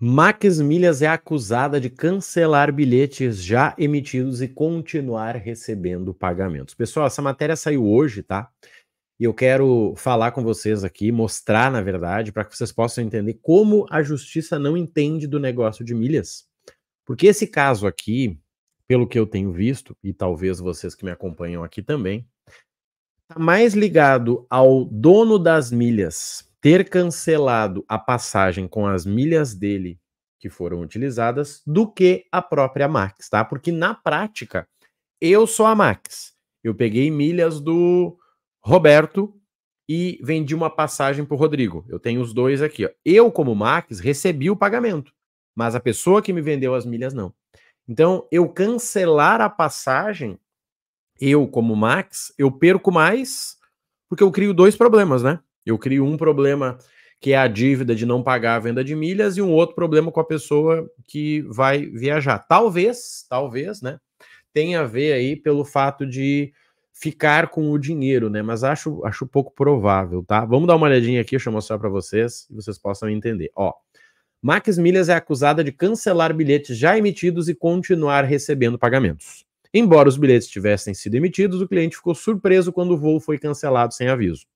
Max Milhas é acusada de cancelar bilhetes já emitidos e continuar recebendo pagamentos. Pessoal, essa matéria saiu hoje, tá? E eu quero falar com vocês aqui, mostrar, na verdade, para que vocês possam entender como a justiça não entende do negócio de milhas. Porque esse caso aqui, pelo que eu tenho visto, e talvez vocês que me acompanham aqui também, está mais ligado ao dono das milhas ter cancelado a passagem com as milhas dele que foram utilizadas do que a própria Max, tá? Porque na prática, eu sou a Max. Eu peguei milhas do Roberto e vendi uma passagem para o Rodrigo. Eu tenho os dois aqui. Ó. Eu, como Max, recebi o pagamento, mas a pessoa que me vendeu as milhas não. Então, eu cancelar a passagem, eu, como Max, eu perco mais, porque eu crio dois problemas, né? Eu crio um problema que é a dívida de não pagar a venda de milhas e um outro problema com a pessoa que vai viajar. Talvez, talvez, né? Tenha a ver aí pelo fato de ficar com o dinheiro, né? Mas acho, acho pouco provável, tá? Vamos dar uma olhadinha aqui, deixa eu mostrar para vocês, e vocês possam entender. Ó, Max Milhas é acusada de cancelar bilhetes já emitidos e continuar recebendo pagamentos. Embora os bilhetes tivessem sido emitidos, o cliente ficou surpreso quando o voo foi cancelado sem aviso.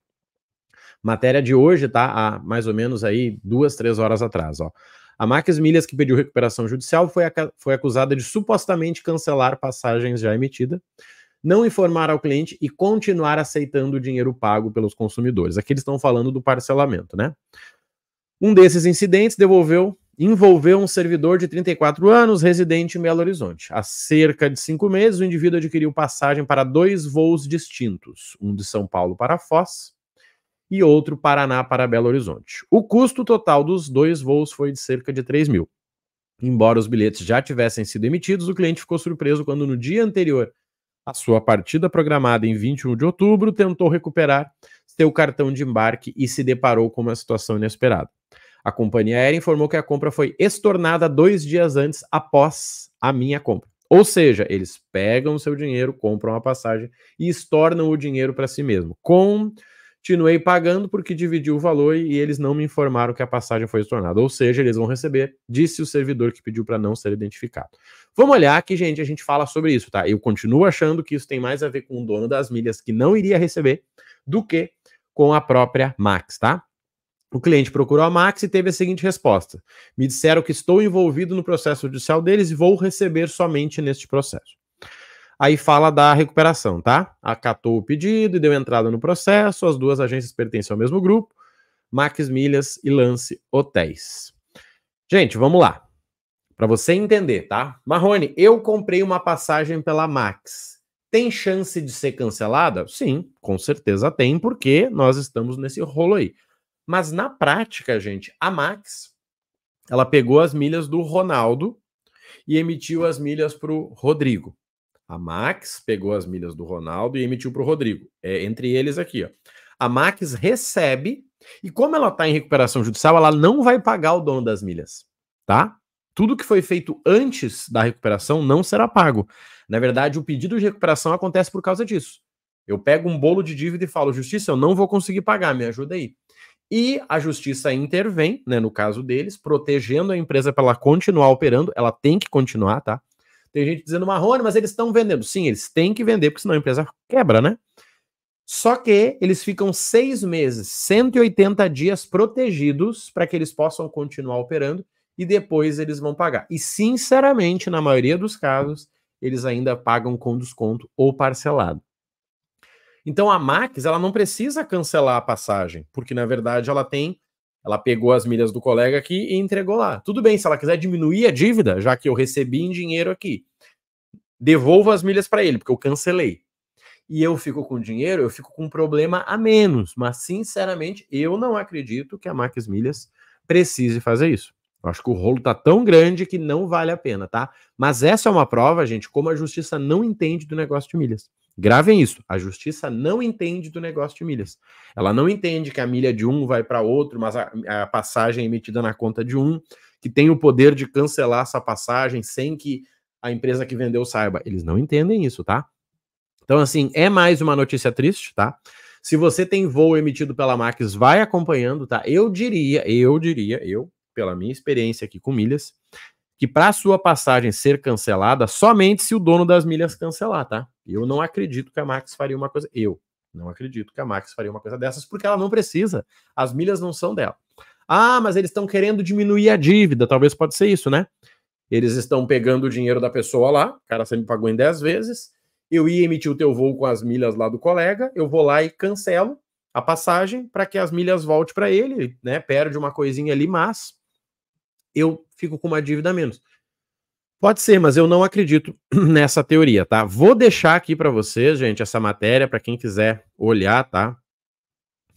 Matéria de hoje, tá? Há mais ou menos aí duas, três horas atrás, ó. A Max Milhas, que pediu recuperação judicial, foi, foi acusada de supostamente cancelar passagens já emitidas, não informar ao cliente e continuar aceitando o dinheiro pago pelos consumidores. Aqui eles estão falando do parcelamento, né? Um desses incidentes devolveu envolveu um servidor de 34 anos, residente em Belo Horizonte. Há cerca de cinco meses, o indivíduo adquiriu passagem para dois voos distintos, um de São Paulo para Foz e outro Paraná para Belo Horizonte. O custo total dos dois voos foi de cerca de 3 mil. Embora os bilhetes já tivessem sido emitidos, o cliente ficou surpreso quando, no dia anterior à sua partida programada em 21 de outubro, tentou recuperar seu cartão de embarque e se deparou com uma situação inesperada. A companhia aérea informou que a compra foi estornada dois dias antes após a minha compra. Ou seja, eles pegam o seu dinheiro, compram a passagem e estornam o dinheiro para si mesmo, com Continuei pagando porque dividiu o valor e eles não me informaram que a passagem foi estornada. Ou seja, eles vão receber, disse o servidor que pediu para não ser identificado. Vamos olhar aqui, gente, a gente fala sobre isso, tá? Eu continuo achando que isso tem mais a ver com o dono das milhas que não iria receber do que com a própria Max, tá? O cliente procurou a Max e teve a seguinte resposta: Me disseram que estou envolvido no processo judicial deles e vou receber somente neste processo. Aí fala da recuperação, tá? Acatou o pedido e deu entrada no processo, as duas agências pertencem ao mesmo grupo, Max Milhas e Lance Hotéis. Gente, vamos lá. Para você entender, tá? Marrone, eu comprei uma passagem pela Max. Tem chance de ser cancelada? Sim, com certeza tem, porque nós estamos nesse rolo aí. Mas na prática, gente, a Max ela pegou as milhas do Ronaldo e emitiu as milhas para o Rodrigo. A Max pegou as milhas do Ronaldo e emitiu para o Rodrigo. É entre eles aqui, ó. A Max recebe e como ela está em recuperação judicial, ela não vai pagar o dono das milhas, tá? Tudo que foi feito antes da recuperação não será pago. Na verdade, o pedido de recuperação acontece por causa disso. Eu pego um bolo de dívida e falo, justiça, eu não vou conseguir pagar, me ajuda aí. E a justiça intervém, né, no caso deles, protegendo a empresa para ela continuar operando, ela tem que continuar, tá? Tem gente dizendo Marrone, mas eles estão vendendo. Sim, eles têm que vender, porque senão a empresa quebra, né? Só que eles ficam seis meses, 180 dias protegidos para que eles possam continuar operando e depois eles vão pagar. E, sinceramente, na maioria dos casos, eles ainda pagam com desconto ou parcelado. Então a Max ela não precisa cancelar a passagem, porque na verdade ela tem ela pegou as milhas do colega aqui e entregou lá. Tudo bem, se ela quiser diminuir a dívida, já que eu recebi em dinheiro aqui, devolva as milhas para ele, porque eu cancelei. E eu fico com dinheiro, eu fico com um problema a menos. Mas, sinceramente, eu não acredito que a Max Milhas precise fazer isso. Eu acho que o rolo tá tão grande que não vale a pena, tá? Mas essa é uma prova, gente, como a justiça não entende do negócio de milhas. Gravem isso. A justiça não entende do negócio de milhas. Ela não entende que a milha de um vai para outro, mas a, a, passagem é emitida na conta de um, que tem o poder de cancelar essa passagem sem que a empresa que vendeu saiba. Eles não entendem isso, tá? Então, assim, é mais uma notícia triste, tá? Se você tem voo emitido pela Max, vai acompanhando, tá? Eu diria, eu diria, eu, pela minha experiência aqui com milhas, que para sua passagem ser cancelada, somente se o dono das milhas cancelar, tá? Eu não acredito que a Max faria uma coisa. Eu não acredito que a Max faria uma coisa dessas, porque ela não precisa. As milhas não são dela. Ah, mas eles estão querendo diminuir a dívida. Talvez pode ser isso, né? Eles estão pegando o dinheiro da pessoa lá, o cara sempre pagou em 10 vezes. Eu ia emitir o teu voo com as milhas lá do colega, eu vou lá e cancelo a passagem para que as milhas volte para ele, né? Perde uma coisinha ali, mas eu fico com uma dívida a menos. Pode ser, mas eu não acredito nessa teoria, tá? Vou deixar aqui para vocês, gente, essa matéria para quem quiser olhar, tá?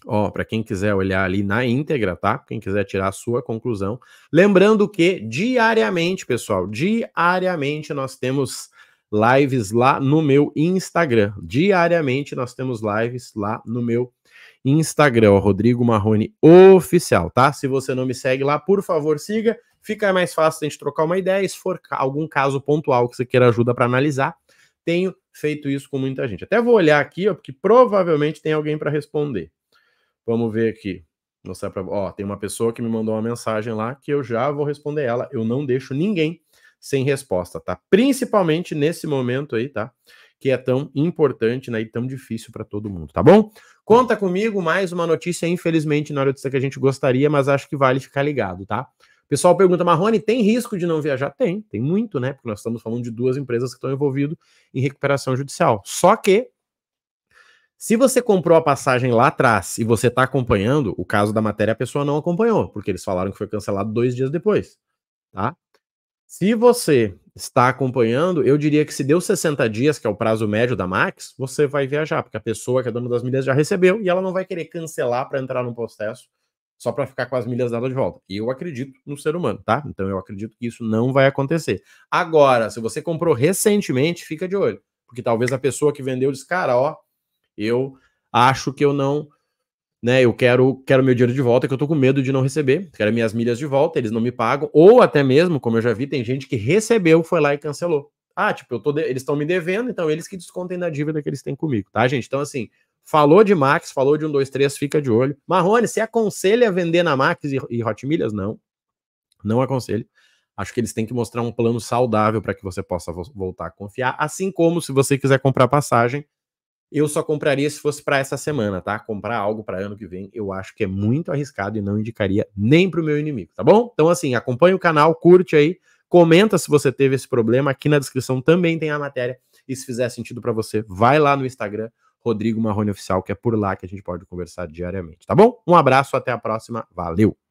Ó, para quem quiser olhar ali na íntegra, tá? Quem quiser tirar a sua conclusão. Lembrando que diariamente, pessoal, diariamente nós temos lives lá no meu Instagram. Diariamente nós temos lives lá no meu Instagram, Rodrigo Marrone Oficial, tá? Se você não me segue lá, por favor, siga. Fica mais fácil a gente trocar uma ideia. Se for algum caso pontual que você queira ajuda para analisar, tenho feito isso com muita gente. Até vou olhar aqui, ó, porque provavelmente tem alguém para responder. Vamos ver aqui. Mostrar pra... Ó, tem uma pessoa que me mandou uma mensagem lá que eu já vou responder ela. Eu não deixo ninguém sem resposta, tá? Principalmente nesse momento aí, tá? Que é tão importante né, e tão difícil para todo mundo, tá bom? Conta comigo, mais uma notícia, infelizmente, na notícia que a gente gostaria, mas acho que vale ficar ligado, tá? O pessoal pergunta, Marrone, tem risco de não viajar? Tem, tem muito, né? Porque nós estamos falando de duas empresas que estão envolvidas em recuperação judicial. Só que, se você comprou a passagem lá atrás e você está acompanhando, o caso da matéria a pessoa não acompanhou, porque eles falaram que foi cancelado dois dias depois, tá? Se você está acompanhando, eu diria que se deu 60 dias, que é o prazo médio da Max, você vai viajar, porque a pessoa que é dona das milhas já recebeu e ela não vai querer cancelar para entrar num processo só para ficar com as milhas dadas de volta. Eu acredito no ser humano, tá? Então eu acredito que isso não vai acontecer. Agora, se você comprou recentemente, fica de olho, porque talvez a pessoa que vendeu diz, cara, ó, eu acho que eu não né? Eu quero, quero meu dinheiro de volta, que eu tô com medo de não receber, quero minhas milhas de volta, eles não me pagam, ou até mesmo, como eu já vi, tem gente que recebeu, foi lá e cancelou. Ah, tipo, eu tô de... eles estão me devendo, então eles que descontem da dívida que eles têm comigo, tá, gente? Então, assim, falou de Max, falou de um, dois, três, fica de olho. Marrone, você aconselha vender na Max e, e Hot Milhas? Não, não aconselho. Acho que eles têm que mostrar um plano saudável para que você possa voltar a confiar, assim como se você quiser comprar passagem, eu só compraria se fosse para essa semana, tá? Comprar algo para ano que vem, eu acho que é muito arriscado e não indicaria nem para o meu inimigo, tá bom? Então, assim, acompanha o canal, curte aí, comenta se você teve esse problema. Aqui na descrição também tem a matéria. E se fizer sentido para você, vai lá no Instagram, Rodrigo Marrone Oficial, que é por lá que a gente pode conversar diariamente, tá bom? Um abraço, até a próxima. Valeu!